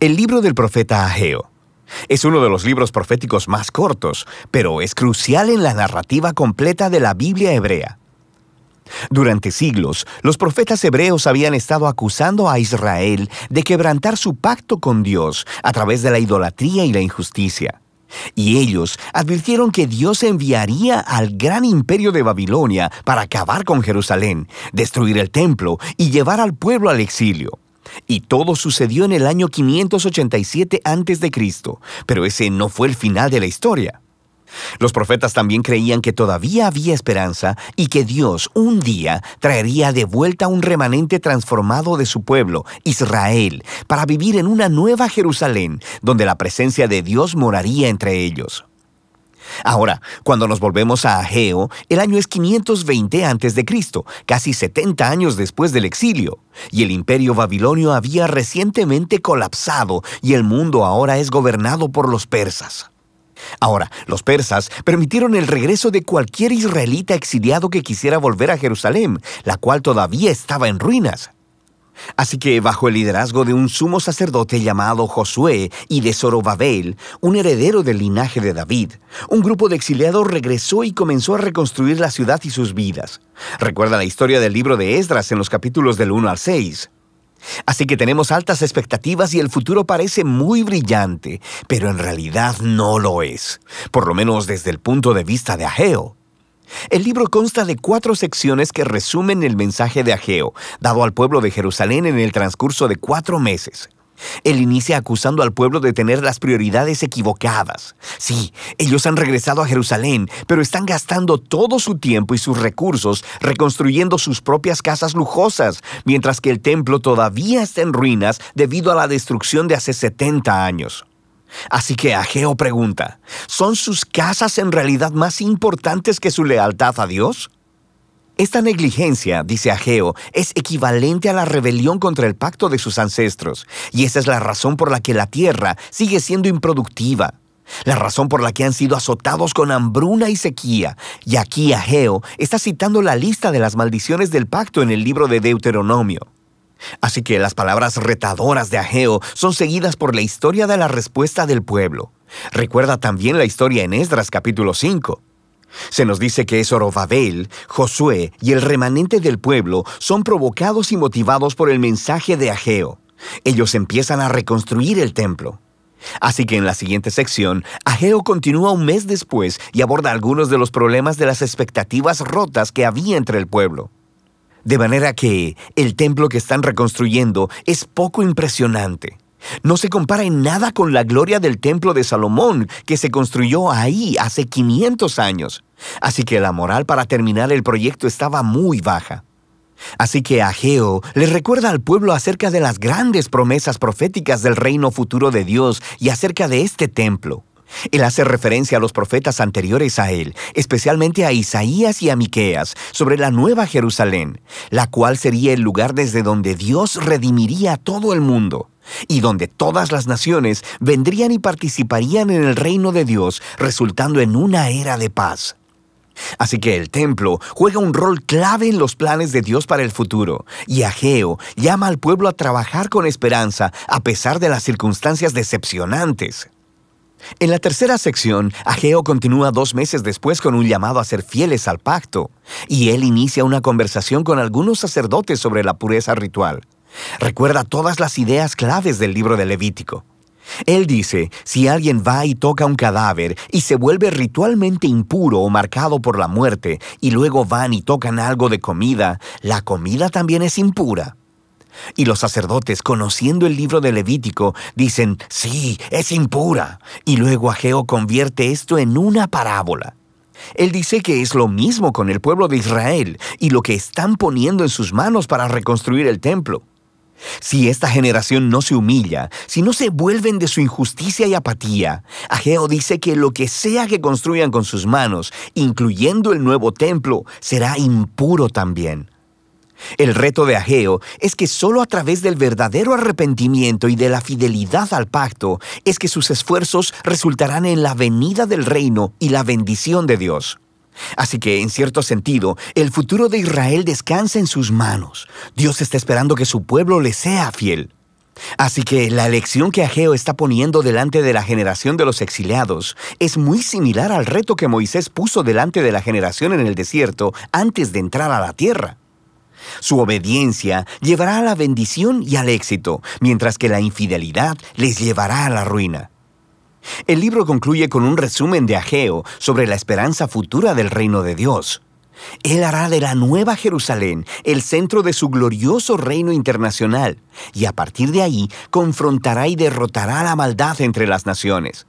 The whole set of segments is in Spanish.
El libro del profeta Ageo. Es uno de los libros proféticos más cortos, pero es crucial en la narrativa completa de la Biblia hebrea. Durante siglos, los profetas hebreos habían estado acusando a Israel de quebrantar su pacto con Dios a través de la idolatría y la injusticia. Y ellos advirtieron que Dios enviaría al gran imperio de Babilonia para acabar con Jerusalén, destruir el templo y llevar al pueblo al exilio. Y todo sucedió en el año 587 a.C., pero ese no fue el final de la historia. Los profetas también creían que todavía había esperanza y que Dios un día traería de vuelta un remanente transformado de su pueblo, Israel, para vivir en una nueva Jerusalén, donde la presencia de Dios moraría entre ellos. Ahora, cuando nos volvemos a Ageo, el año es 520 a.C., casi 70 años después del exilio, y el imperio babilonio había recientemente colapsado y el mundo ahora es gobernado por los persas. Ahora, los persas permitieron el regreso de cualquier israelita exiliado que quisiera volver a Jerusalén, la cual todavía estaba en ruinas. Así que bajo el liderazgo de un sumo sacerdote llamado Josué y de Zorobabel, un heredero del linaje de David, un grupo de exiliados regresó y comenzó a reconstruir la ciudad y sus vidas. Recuerda la historia del libro de Esdras en los capítulos del 1 al 6. Así que tenemos altas expectativas y el futuro parece muy brillante, pero en realidad no lo es, por lo menos desde el punto de vista de Ageo. El libro consta de cuatro secciones que resumen el mensaje de Ageo, dado al pueblo de Jerusalén en el transcurso de cuatro meses. Él inicia acusando al pueblo de tener las prioridades equivocadas. Sí, ellos han regresado a Jerusalén, pero están gastando todo su tiempo y sus recursos reconstruyendo sus propias casas lujosas, mientras que el templo todavía está en ruinas debido a la destrucción de hace 70 años. Así que Ageo pregunta, ¿son sus casas en realidad más importantes que su lealtad a Dios? Esta negligencia, dice Ageo, es equivalente a la rebelión contra el pacto de sus ancestros, y esa es la razón por la que la tierra sigue siendo improductiva, la razón por la que han sido azotados con hambruna y sequía. Y aquí Ageo está citando la lista de las maldiciones del pacto en el libro de Deuteronomio. Así que las palabras retadoras de Ageo son seguidas por la historia de la respuesta del pueblo. Recuerda también la historia en Esdras capítulo 5. Se nos dice que Zorobabel, Josué y el remanente del pueblo son provocados y motivados por el mensaje de Ageo. Ellos empiezan a reconstruir el templo. Así que en la siguiente sección, Ageo continúa un mes después y aborda algunos de los problemas de las expectativas rotas que había entre el pueblo. De manera que el templo que están reconstruyendo es poco impresionante. No se compara en nada con la gloria del templo de Salomón, que se construyó ahí hace 500 años. Así que la moral para terminar el proyecto estaba muy baja. Así que Ageo le recuerda al pueblo acerca de las grandes promesas proféticas del reino futuro de Dios y acerca de este templo. Él hace referencia a los profetas anteriores a él, especialmente a Isaías y a Miqueas, sobre la nueva Jerusalén, la cual sería el lugar desde donde Dios redimiría a todo el mundo y donde todas las naciones vendrían y participarían en el reino de Dios, resultando en una era de paz. Así que el templo juega un rol clave en los planes de Dios para el futuro, y Ageo llama al pueblo a trabajar con esperanza a pesar de las circunstancias decepcionantes. En la tercera sección, Ageo continúa dos meses después con un llamado a ser fieles al pacto, y él inicia una conversación con algunos sacerdotes sobre la pureza ritual. Recuerda todas las ideas claves del libro de Levítico. Él dice, si alguien va y toca un cadáver y se vuelve ritualmente impuro o marcado por la muerte, y luego van y tocan algo de comida, la comida también es impura. Y los sacerdotes, conociendo el libro de Levítico, dicen, sí, es impura. Y luego Ageo convierte esto en una parábola. Él dice que es lo mismo con el pueblo de Israel y lo que están poniendo en sus manos para reconstruir el templo. Si esta generación no se humilla, si no se vuelven de su injusticia y apatía, Ageo dice que lo que sea que construyan con sus manos, incluyendo el nuevo templo, será impuro también. El reto de Ageo es que solo a través del verdadero arrepentimiento y de la fidelidad al pacto es que sus esfuerzos resultarán en la venida del reino y la bendición de Dios. Así que, en cierto sentido, el futuro de Israel descansa en sus manos. Dios está esperando que su pueblo le sea fiel. Así que la elección que Ageo está poniendo delante de la generación de los exiliados es muy similar al reto que Moisés puso delante de la generación en el desierto antes de entrar a la tierra. Su obediencia llevará a la bendición y al éxito, mientras que la infidelidad les llevará a la ruina. El libro concluye con un resumen de Ageo sobre la esperanza futura del reino de Dios. Él hará de la Nueva Jerusalén el centro de su glorioso reino internacional, y a partir de ahí confrontará y derrotará la maldad entre las naciones.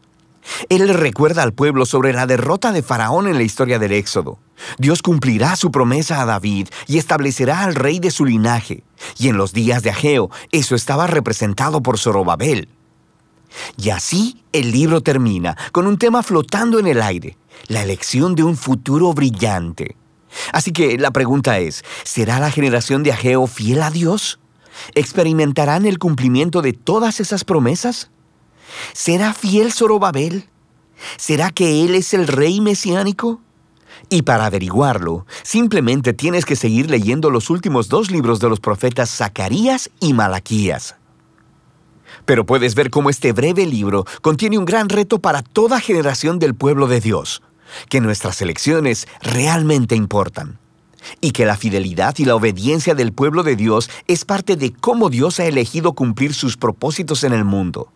Él recuerda al pueblo sobre la derrota de Faraón en la historia del Éxodo. Dios cumplirá su promesa a David y establecerá al rey de su linaje. Y en los días de Ageo, eso estaba representado por Zorobabel. Y así el libro termina, con un tema flotando en el aire, la elección de un futuro brillante. Así que la pregunta es, ¿será la generación de Ageo fiel a Dios? ¿Experimentarán el cumplimiento de todas esas promesas? ¿Será fiel Zorobabel? ¿Será que él es el rey mesiánico? Y para averiguarlo, simplemente tienes que seguir leyendo los últimos dos libros de los profetas Zacarías y Malaquías. Pero puedes ver cómo este breve libro contiene un gran reto para toda generación del pueblo de Dios, que nuestras elecciones realmente importan, y que la fidelidad y la obediencia del pueblo de Dios es parte de cómo Dios ha elegido cumplir sus propósitos en el mundo.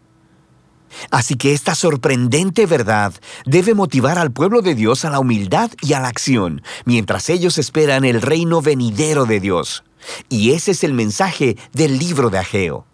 Así que esta sorprendente verdad debe motivar al pueblo de Dios a la humildad y a la acción, mientras ellos esperan el reino venidero de Dios. Y ese es el mensaje del libro de Ageo.